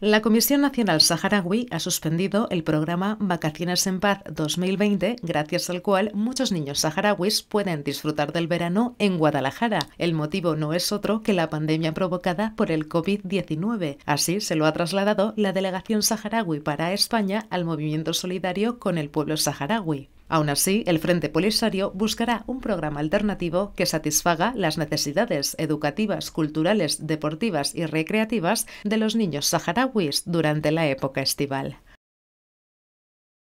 La Comisión Nacional Saharaui ha suspendido el programa Vacaciones en Paz 2020, gracias al cual muchos niños saharauis pueden disfrutar del verano en Guadalajara. El motivo no es otro que la pandemia provocada por el COVID-19. Así se lo ha trasladado la delegación saharaui para España al movimiento solidario con el pueblo saharaui. Aún así, el Frente Polisario buscará un programa alternativo que satisfaga las necesidades educativas, culturales, deportivas y recreativas de los niños saharauis durante la época estival.